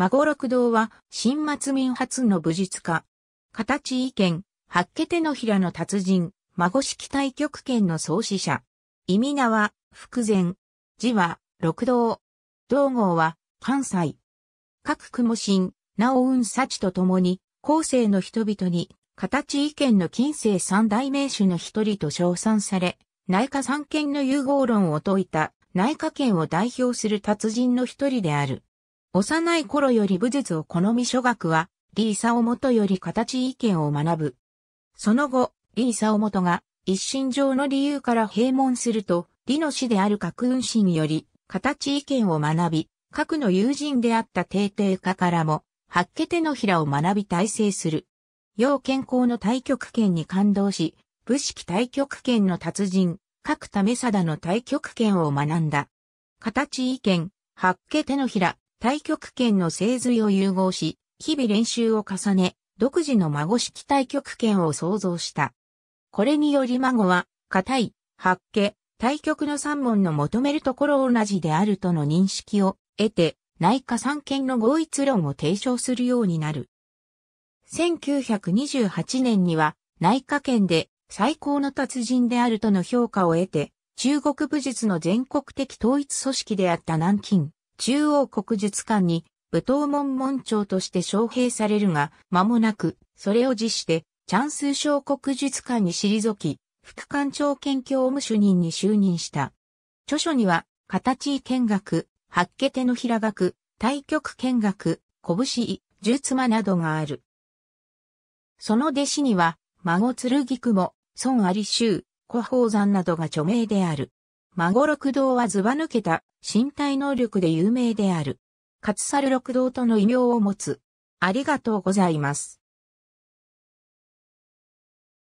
孫六堂は、新末民初の武術家。形意見、八家手のひらの達人、孫式対極拳の創始者。意味名は、福前。字は、六道。道号は、関西。各雲神、直雲幸と共に、後世の人々に、形意見の近世三大名手の一人と称賛され、内科三権の融合論を説いた、内科権を代表する達人の一人である。幼い頃より武術を好み諸学は、リーサオモトより形意見を学ぶ。その後、リーサオモトが一身上の理由から閉門すると、李の師である格運心により、形意見を学び、格の友人であった帝帝家からも、八家手のひらを学び体制する。要健康の対極拳に感動し、武式対極拳の達人、各為貞の対極拳を学んだ。形意見、八家手のひら、対極拳の製髄を融合し、日々練習を重ね、独自の孫式対極拳を創造した。これにより孫は、硬い、発家、対極の三門の求めるところ同じであるとの認識を得て、内科三権の合一論を提唱するようになる。1928年には、内科圏で最高の達人であるとの評価を得て、中国武術の全国的統一組織であった南京、中央国術館に武闘門門長として招聘されるが、間もなく、それを辞して、チャンス小国術館に退き、副館長兼教務主任に就任した。著書には、形見学、八家手の平学、対極見学、拳術間などがある。その弟子には、孫剣も、孫有修、古宝山などが著名である。孫六道はずば抜けた身体能力で有名である。勝猿六道との異名を持つ。ありがとうございます。